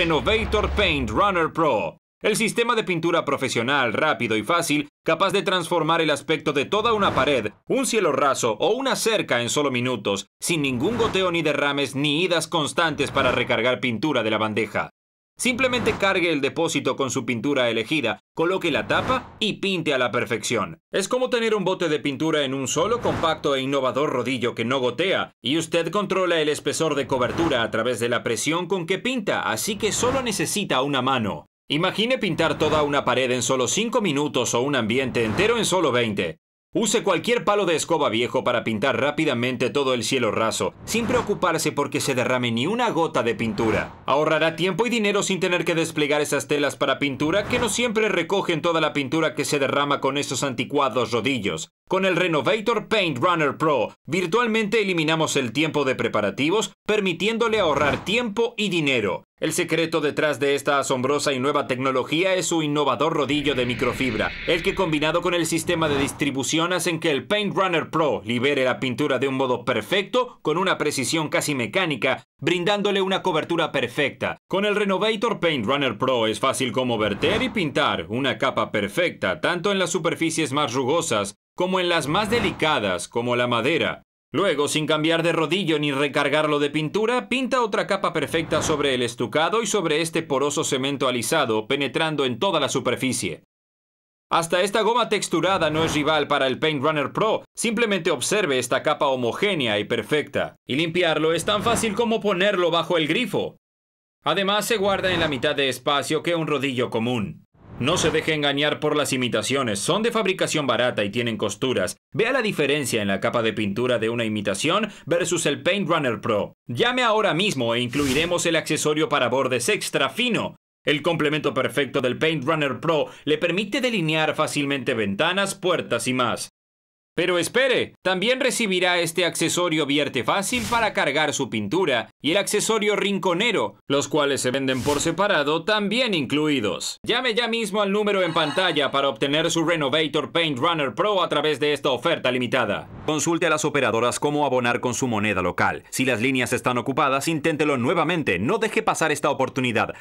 Renovator Paint Runner Pro. El sistema de pintura profesional, rápido y fácil, capaz de transformar el aspecto de toda una pared, un cielo raso o una cerca en solo minutos, sin ningún goteo ni derrames ni idas constantes para recargar pintura de la bandeja. Simplemente cargue el depósito con su pintura elegida, coloque la tapa y pinte a la perfección. Es como tener un bote de pintura en un solo compacto e innovador rodillo que no gotea, y usted controla el espesor de cobertura a través de la presión con que pinta, así que solo necesita una mano. Imagine pintar toda una pared en solo 5 minutos o un ambiente entero en solo 20. Use cualquier palo de escoba viejo para pintar rápidamente todo el cielo raso, sin preocuparse porque se derrame ni una gota de pintura. Ahorrará tiempo y dinero sin tener que desplegar esas telas para pintura que no siempre recogen toda la pintura que se derrama con esos anticuados rodillos. Con el Renovator Paint Runner Pro, virtualmente eliminamos el tiempo de preparativos, permitiéndole ahorrar tiempo y dinero. El secreto detrás de esta asombrosa y nueva tecnología es su innovador rodillo de microfibra, el que combinado con el sistema de distribución hacen que el Paint Runner Pro libere la pintura de un modo perfecto, con una precisión casi mecánica, brindándole una cobertura perfecta. Con el Renovator Paint Runner Pro es fácil como verter y pintar una capa perfecta, tanto en las superficies más rugosas como en las más delicadas, como la madera. Luego, sin cambiar de rodillo ni recargarlo de pintura, pinta otra capa perfecta sobre el estucado y sobre este poroso cemento alisado, penetrando en toda la superficie. Hasta esta goma texturada no es rival para el Paint Runner Pro, simplemente observe esta capa homogénea y perfecta. Y limpiarlo es tan fácil como ponerlo bajo el grifo. Además se guarda en la mitad de espacio que un rodillo común. No se deje engañar por las imitaciones, son de fabricación barata y tienen costuras. Vea la diferencia en la capa de pintura de una imitación versus el Paint Runner Pro. Llame ahora mismo e incluiremos el accesorio para bordes extra fino. El complemento perfecto del Paint Runner Pro le permite delinear fácilmente ventanas, puertas y más. Pero espere, también recibirá este accesorio vierte fácil para cargar su pintura y el accesorio rinconero, los cuales se venden por separado también incluidos. Llame ya mismo al número en pantalla para obtener su Renovator Paint Runner Pro a través de esta oferta limitada. Consulte a las operadoras cómo abonar con su moneda local. Si las líneas están ocupadas, inténtelo nuevamente, no deje pasar esta oportunidad.